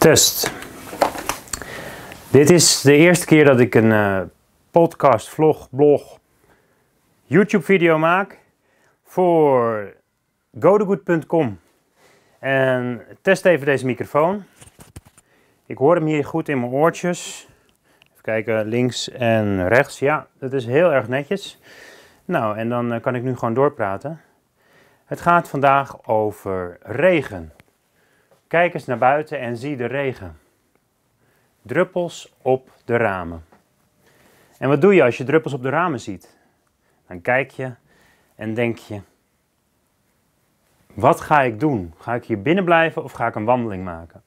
Test. Dit is de eerste keer dat ik een uh, podcast, vlog, blog, YouTube video maak voor godegood.com. En test even deze microfoon. Ik hoor hem hier goed in mijn oortjes. Even kijken, links en rechts. Ja, dat is heel erg netjes. Nou, en dan eh, kan ik nu gewoon doorpraten. Het gaat vandaag over regen. Kijk eens naar buiten en zie de regen. Druppels op de ramen. En wat doe je als je druppels op de ramen ziet? Dan kijk je en denk je: wat ga ik doen? Ga ik hier binnen blijven of ga ik een wandeling maken?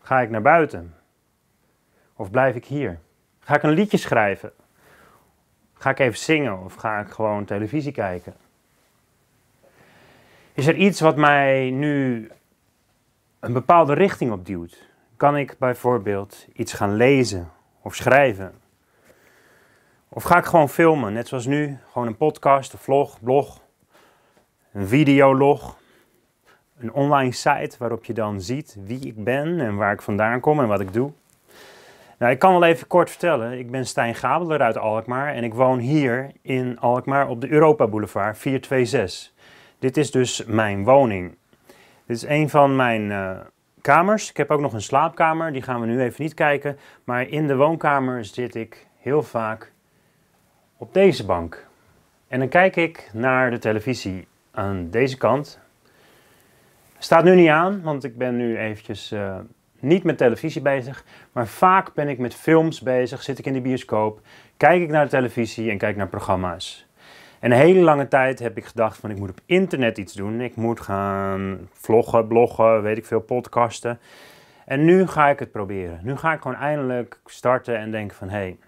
Ga ik naar buiten? Of blijf ik hier? Ga ik een liedje schrijven? Ga ik even zingen of ga ik gewoon televisie kijken? Is er iets wat mij nu een bepaalde richting op duwt. Kan ik bijvoorbeeld iets gaan lezen of schrijven? Of ga ik gewoon filmen, net zoals nu, gewoon een podcast, een vlog, blog, een videolog, een online site waarop je dan ziet wie ik ben en waar ik vandaan kom en wat ik doe. Nou, ik kan wel even kort vertellen. Ik ben Stijn Gabeler uit Alkmaar en ik woon hier in Alkmaar op de Europa Boulevard 426. Dit is dus mijn woning. Dit is een van mijn eh, kamers. Ik heb ook nog een slaapkamer, die gaan we nu even niet kijken. Maar in de woonkamer zit ik heel vaak op deze bank. En dan kijk ik naar de televisie aan deze kant. Staat nu niet aan, want ik ben nu eventjes eh, niet met televisie bezig. Maar vaak ben ik met films bezig, zit ik in de bioscoop, kijk ik naar de televisie en kijk naar programma's. En een hele lange tijd heb ik gedacht van ik moet op internet iets doen. Ik moet gaan vloggen, bloggen, weet ik veel, podcasten. En nu ga ik het proberen. Nu ga ik gewoon eindelijk starten en denken van hé, hey,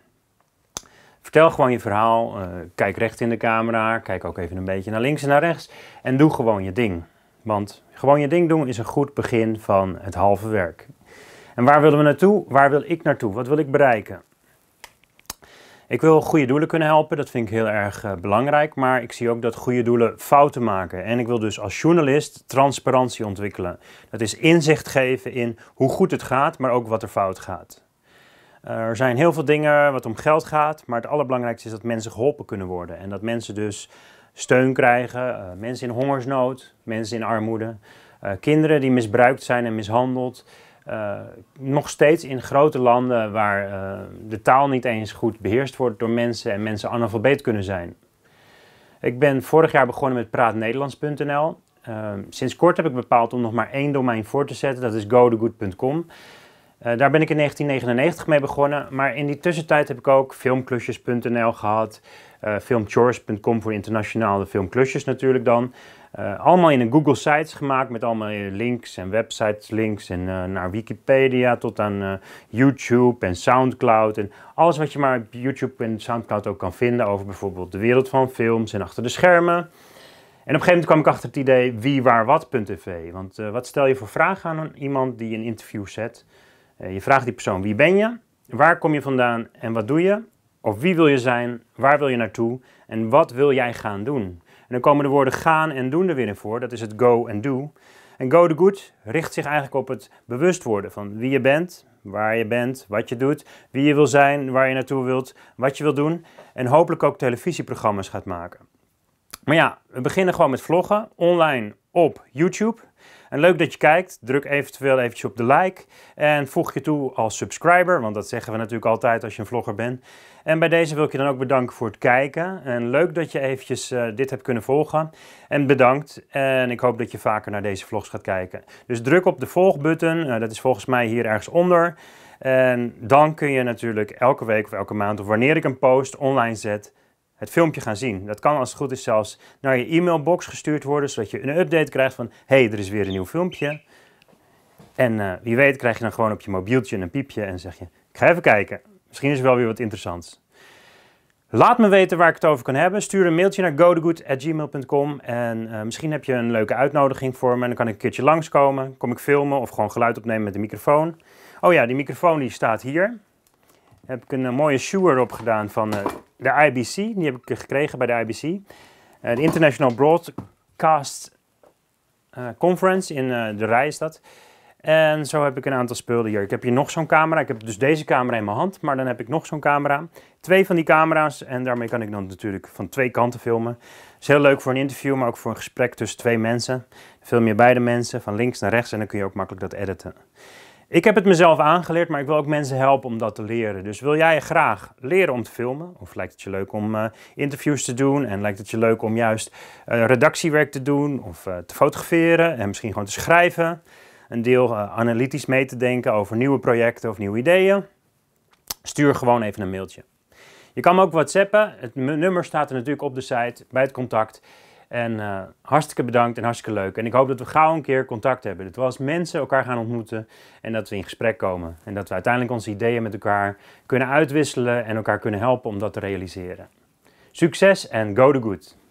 vertel gewoon je verhaal. Eh, kijk recht in de camera, kijk ook even een beetje naar links en naar rechts. En doe gewoon je ding. Want gewoon je ding doen is een goed begin van het halve werk. En waar willen we naartoe? Waar wil ik naartoe? Wat wil ik bereiken? Ik wil goede doelen kunnen helpen, dat vind ik heel erg eh, belangrijk. Maar ik zie ook dat goede doelen fouten maken. En ik wil dus als journalist transparantie ontwikkelen. Dat is inzicht geven in hoe goed het gaat, maar ook wat er fout gaat. er zijn heel veel dingen wat om geld gaat, maar het allerbelangrijkste is dat mensen geholpen kunnen worden. En dat mensen dus steun krijgen, eh, mensen in hongersnood, mensen in armoede, eh, kinderen die misbruikt zijn en mishandeld. Eh, nog steeds in grote landen waar eh, de taal niet eens goed beheerst wordt door mensen en mensen analfabeet kunnen zijn. Ik ben vorig jaar begonnen met praatnederlands.nl. Eh, sinds kort heb ik bepaald om nog maar één domein voor te zetten, dat is godegood.com. Eh, daar ben ik in 1999 mee begonnen, maar in die tussentijd heb ik ook filmklusjes.nl gehad, uh, eh, filmchores.com voor internationale filmklusjes natuurlijk dan. Eh, allemaal in een Google Sites gemaakt met allemaal links en websites links en naar Wikipedia tot aan YouTube en Soundcloud en alles wat je maar op YouTube en Soundcloud ook kan vinden over bijvoorbeeld de wereld van films en achter de schermen. En op een gegeven moment kwam ik achter het idee wie waar wat.tv. Want wat stel je voor vragen aan iemand die een interview zet? Eh, je vraagt die persoon wie ben je, waar kom je vandaan en wat doe je? Of wie wil je zijn, waar wil je naartoe en wat wil jij gaan doen? En dan komen de woorden gaan en doen er weer in voor, dat is het go en do. En go the good richt zich eigenlijk op het bewust worden van wie je bent, waar je bent, wat je doet, wie je wil zijn, waar je naartoe wilt, wat je wil doen en hopelijk ook televisieprogramma's gaat maken. Maar ja, we beginnen gewoon met vloggen, online op YouTube. En leuk dat je kijkt. Druk eventueel eventjes op de like. En voeg je toe als subscriber, want dat zeggen we natuurlijk altijd als je een vlogger bent. En bij deze wil ik je dan ook bedanken voor het kijken. En leuk dat je eventjes eh, dit hebt kunnen volgen. En bedankt. En ik hoop dat je vaker naar deze vlogs gaat kijken. Dus druk op de volgbutton. Uh, dat is volgens mij hier ergens onder. En dan kun je natuurlijk elke week of elke maand of wanneer ik een post online zet het filmpje gaan zien. Dat kan als het goed is zelfs naar je e-mailbox gestuurd worden, zodat je een update krijgt van hé, hey, er is weer een nieuw filmpje. En eh, wie weet krijg je dan gewoon op je mobieltje een piepje en zeg je, ik ga even kijken, misschien is er wel weer wat interessants. Laat me weten waar ik het over kan hebben. Stuur een mailtje naar godegood.gmail.com en eh, misschien heb je een leuke uitnodiging voor me en dan kan ik een keertje langskomen. Kom ik filmen of gewoon geluid opnemen met de microfoon. Oh ja, die microfoon die staat hier. heb ik een eh, mooie shower op gedaan van de IBC, die heb ik gekregen bij de IBC. Eh, de International Broadcast eh, Conference in eh, de Rij is dat. En zo heb ik een aantal spullen hier. Ik heb hier nog zo'n camera. Ik heb dus deze camera in mijn hand, maar dan heb ik nog zo'n camera. Twee van die camera's en daarmee kan ik dan natuurlijk van twee kanten filmen. Dat is heel leuk voor een interview, maar ook voor een gesprek tussen twee mensen. film je beide mensen van links naar rechts en dan kun je ook makkelijk dat editen. Ik heb het mezelf aangeleerd, maar ik wil ook mensen helpen om dat te leren. Dus wil jij graag leren om te filmen? Of lijkt het je leuk om eh, interviews te doen? En lijkt het je leuk om juist eh, redactiewerk te doen? Of eh, te fotograferen en misschien gewoon te schrijven? Een deel analytisch mee te denken over nieuwe projecten of nieuwe ideeën? Stuur gewoon even een mailtje. Je kan me ook whatsappen. Het nummer staat er natuurlijk op de site bij het contact. En eh, hartstikke bedankt en hartstikke leuk. En ik hoop dat we gauw een keer contact hebben. Dat we als mensen elkaar gaan ontmoeten en dat we in gesprek komen. En dat we uiteindelijk onze ideeën met elkaar kunnen uitwisselen en elkaar kunnen helpen om dat te realiseren. Succes en go the good!